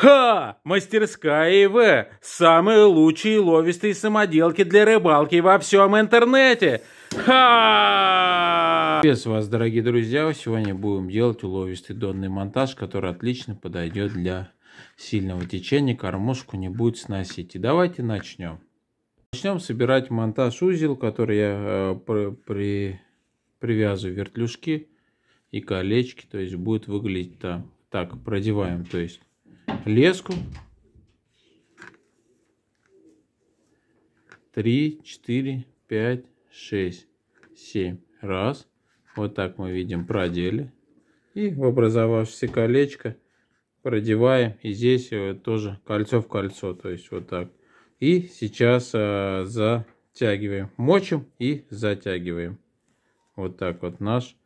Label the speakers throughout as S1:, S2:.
S1: Ха! Мастерская ИВ! Самые лучшие ловистые самоделки для рыбалки во всем интернете! Ха! Без вас, дорогие друзья, сегодня будем делать уловистый донный монтаж, который отлично подойдет для сильного течения, кормушку не будет сносить. И давайте начнем. Начнем собирать монтаж узел, который я э, при, при, привязываю вертлюжки и колечки, то есть будет выглядеть там. Так, продеваем, то есть леску. 3, 4, 5, 6, 7. Раз. Вот так мы видим, продели. И в образовавшееся колечко продеваем. И здесь э, тоже кольцо в кольцо. То есть вот так. И сейчас а, затягиваем. Мочим и затягиваем. Вот так вот наш,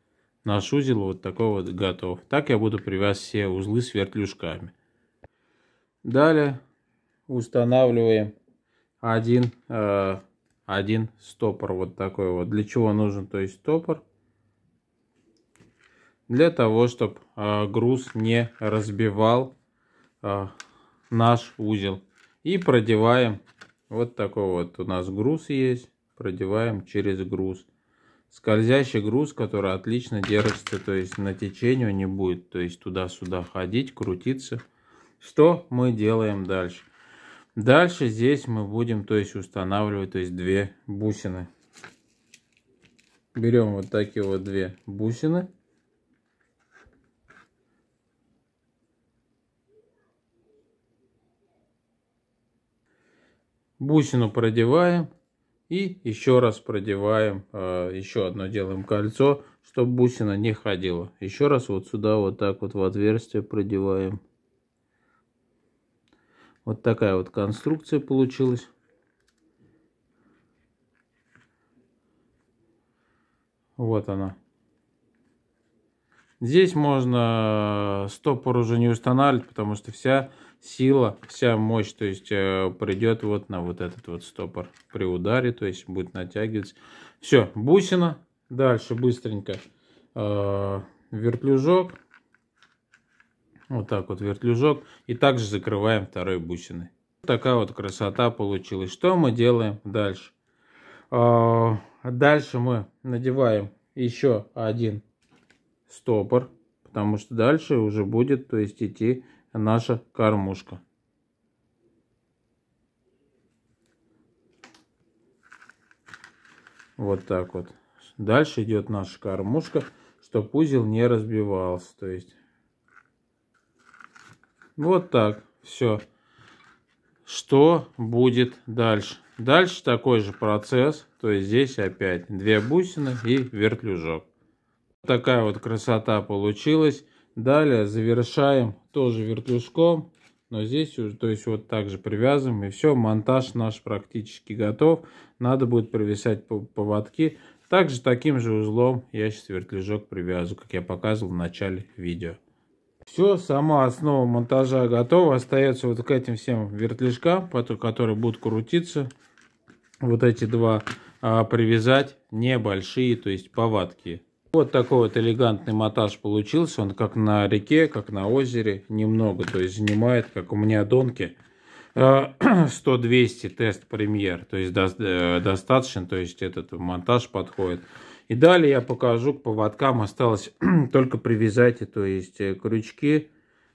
S1: наш узел вот такой вот готов. Так я буду привязывать все узлы с вертлюжками. Далее устанавливаем один, э, один стопор вот такой вот. Для чего нужен то есть стопор? Для того, чтобы э, груз не разбивал э, наш узел. И продеваем вот такой вот у нас груз есть. Продеваем через груз. Скользящий груз, который отлично держится, то есть на течению не будет. То есть туда-сюда ходить, крутиться. Что мы делаем дальше? Дальше здесь мы будем, то есть, устанавливать, то есть, две бусины. Берем вот такие вот две бусины. Бусину продеваем и еще раз продеваем, э, еще одно делаем кольцо, чтобы бусина не ходила. Еще раз вот сюда вот так вот в отверстие продеваем. Вот такая вот конструкция получилась. Вот она. Здесь можно стопор уже не устанавливать, потому что вся сила, вся мощь, то есть э, придет вот на вот этот вот стопор при ударе, то есть будет натягиваться. Все, бусина. Дальше быстренько э, вертлюжок. Вот так вот вертлюжок. И также закрываем второй бусиной. Такая вот красота получилась. Что мы делаем дальше? А, дальше мы надеваем еще один стопор, потому что дальше уже будет, то есть идти наша кормушка. Вот так вот. Дальше идет наша кормушка, чтобы узел не разбивался. То есть вот так. Все. Что будет дальше? Дальше такой же процесс. То есть здесь опять две бусины и вертлюжок. Такая вот красота получилась. Далее завершаем тоже вертлюжком. Но здесь уже, то есть вот так же привязываем. И все, монтаж наш практически готов. Надо будет привязать поводки. Также таким же узлом я сейчас вертлюжок привязываю, как я показывал в начале видео. Все, сама основа монтажа готова. Остается вот к этим всем вертлюжкам, которые будут крутиться. Вот эти два а, привязать небольшие, то есть повадки. Вот такой вот элегантный монтаж получился. Он как на реке, как на озере. Немного, то есть занимает, как у меня донки. 100-200 а, тест премьер, то есть до, э, достаточно, то есть этот монтаж подходит. И далее я покажу, к поводкам осталось только привязать, то есть э, крючки.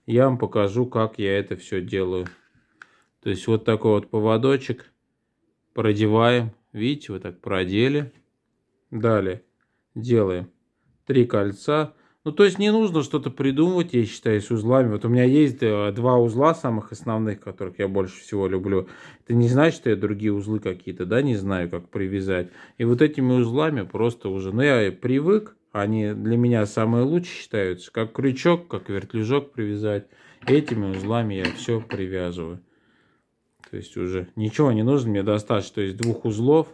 S1: Я вам покажу, как я это все делаю. То есть вот такой вот поводочек продеваем. Видите, вот так продели. Далее делаем три кольца. Ну, то есть не нужно что-то придумывать, я считаю, с узлами. Вот у меня есть э, два узла самых основных, которых я больше всего люблю. Это не значит, что я другие узлы какие-то, да, не знаю, как привязать. И вот этими узлами просто уже, ну, я привык, они для меня самые лучшие считаются. Как крючок, как вертлюжок привязать. Этими узлами я все привязываю. То есть уже ничего не нужно, мне достаточно, то есть двух узлов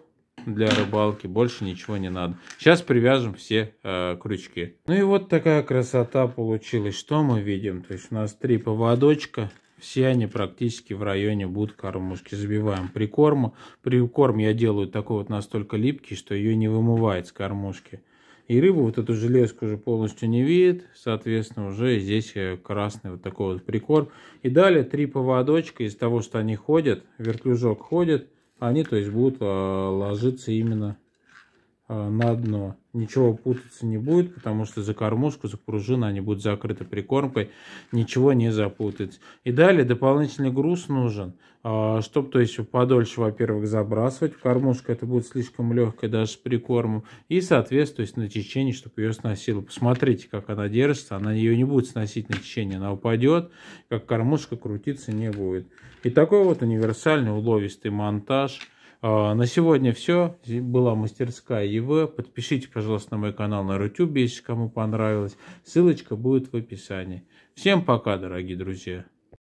S1: для рыбалки, больше ничего не надо. Сейчас привяжем все э, крючки. Ну и вот такая красота получилась. Что мы видим? То есть у нас три поводочка, все они практически в районе будут кормушки. Забиваем прикорму. Прикорм я делаю такой вот настолько липкий, что ее не вымывает с кормушки. И рыба вот эту железку уже полностью не видит, соответственно, уже здесь э, красный вот такой вот прикорм. И далее три поводочка, из того, что они ходят, вертлюжок ходит, они то есть будут а, ложиться именно а, на дно ничего путаться не будет, потому что за кормушку, за пружину они будут закрыты прикормкой, ничего не запутать. И далее дополнительный груз нужен, а, чтобы, то есть, подольше, во-первых, забрасывать. Кормушка это будет слишком легкая даже с прикормом. И, соответственно, то есть, на течение, чтобы ее сносило. Посмотрите, как она держится. Она ее не будет сносить на течение, она упадет, как кормушка крутиться не будет. И такой вот универсальный уловистый монтаж – а, на сегодня все. Была мастерская ЕВ. Подпишите, пожалуйста, на мой канал на Рутюбе, если кому понравилось. Ссылочка будет в описании. Всем пока, дорогие друзья.